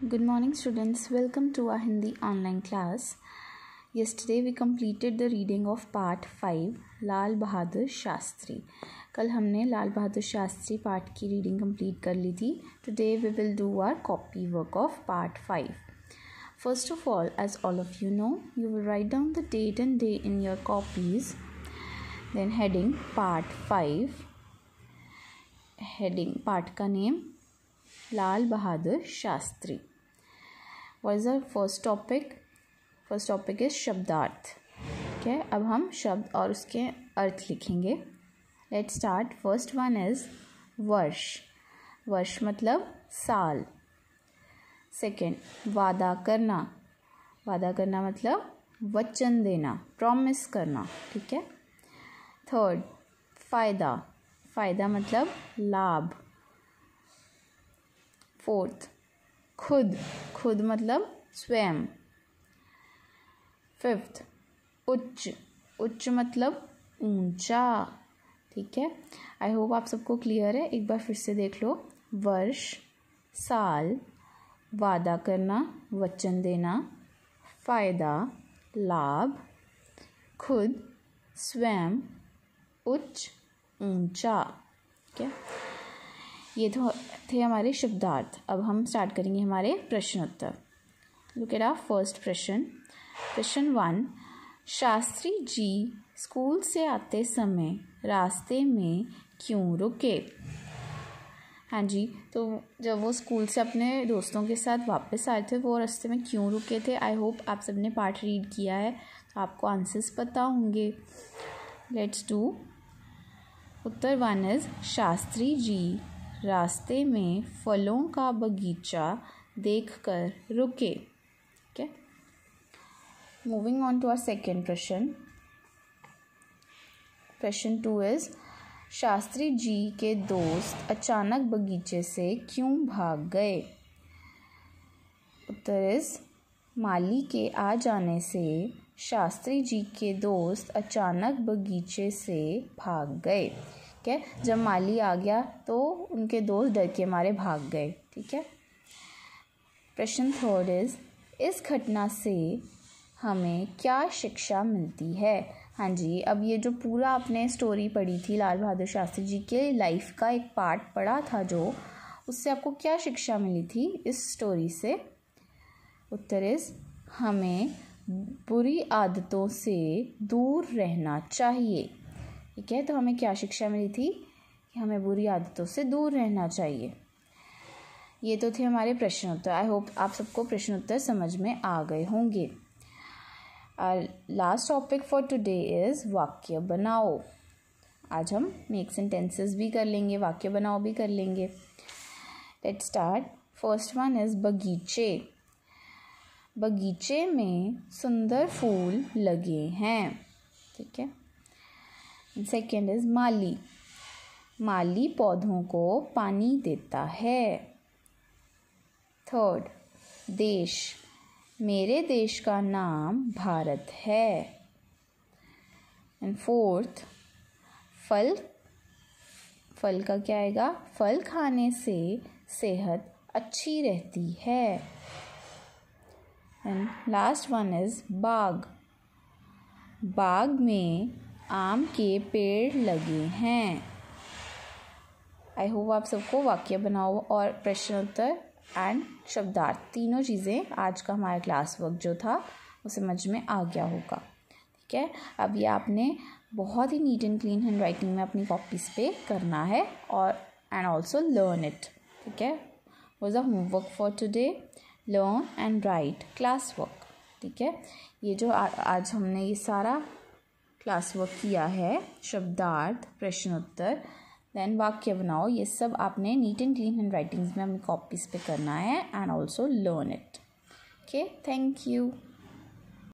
Good morning, students. Welcome to our Hindi online class. Yesterday we completed the reading of part 5 Lal Bahadur Shastri. कल हमने Lal Bahadur Shastri part की reading complete कर ली थी today we will do our copy work of part 5 First of all, as all of you know, you will write down the date and day in your copies. Then heading part 5. Heading part का name Lal Bahadur Shastri. What is the first topic first topic is शब्दार्थ ठीक है अब हम शब्द और उसके अर्थ लिखेंगे let start first one is वर्ष वर्ष मतलब साल सेकेंड वादा करना वादा करना मतलब वचन देना प्रॉमिस करना ठीक है थर्ड फ़ायदा फ़ायदा मतलब लाभ फोर्थ खुद खुद मतलब स्वयं फिफ्थ उच्च उच्च मतलब ऊंचा ठीक है आई होप आप सबको क्लियर है एक बार फिर से देख लो वर्ष साल वादा करना वचन देना फ़ायदा लाभ खुद स्वयं उच्च ऊंचा ठीक है ये तो थे हमारे शब्दार्थ अब हम स्टार्ट करेंगे हमारे उत्तर लुक एट आर फर्स्ट प्रश्न प्रश्न वन शास्त्री जी स्कूल से आते समय रास्ते में क्यों रुके हाँ जी तो जब वो स्कूल से अपने दोस्तों के साथ वापस आए थे वो रास्ते में क्यों रुके थे आई होप आप सबने पार्ट रीड किया है तो आपको आंसर्स पता होंगे लेट्स डू उत्तर वन इज शास्त्री जी रास्ते में फलों का बगीचा देखकर रुके क्या moving on to our second प्रश्न प्रश्न टू इज शास्त्री जी के दोस्त अचानक बगीचे से क्यों भाग गए उत्तर इज माली के आ जाने से शास्त्री जी के दोस्त अचानक बगीचे से भाग गए है जब माली आ गया तो उनके दोस्त डर के मारे भाग गए ठीक है प्रश्न थर्ड इज़ इस घटना से हमें क्या शिक्षा मिलती है हाँ जी अब ये जो पूरा आपने स्टोरी पढ़ी थी लाल बहादुर शास्त्री जी के लाइफ का एक पार्ट पढ़ा था जो उससे आपको क्या शिक्षा मिली थी इस स्टोरी से उत्तर इस हमें बुरी आदतों से दूर रहना चाहिए ठीक है तो हमें क्या शिक्षा मिली थी कि हमें बुरी आदतों से दूर रहना चाहिए ये तो थे हमारे प्रश्न उत्तर आई होप आप सबको प्रश्न उत्तर समझ में आ गए होंगे last topic for today is वाक्य बनाओ आज हम मेक सेंटेंसेस भी कर लेंगे वाक्य बनाओ भी कर लेंगे let start first one is बगीचे बगीचे में सुंदर फूल लगे हैं ठीक है सेकेंड इज माली माली पौधों को पानी देता है थर्ड देश मेरे देश का नाम भारत है एंड फोर्थ फल फल का क्या आएगा फल खाने से सेहत अच्छी रहती है एंड लास्ट वन इज़ बाग बाग में आम के पेड़ लगे हैं आई होप आप सबको वाक्य बनाओ और प्रश्नोत्तर एंड शब्दार्थ तीनों चीज़ें आज का हमारा क्लास वर्क जो था वो समझ में आ गया होगा ठीक है अब ये आपने बहुत ही neat and clean handwriting में अपनी कॉपीज पे करना है और एंड ऑल्सो लर्न इट ठीक है was a homework for today learn and write class work ठीक है ये जो आ, आज हमने ये सारा क्लास वर्क किया है शब्दार्थ प्रश्नोत्तर देन वाक्य बनाओ ये सब आपने neat and clean handwritings में अपनी कॉपीज पे करना है and also learn it okay thank you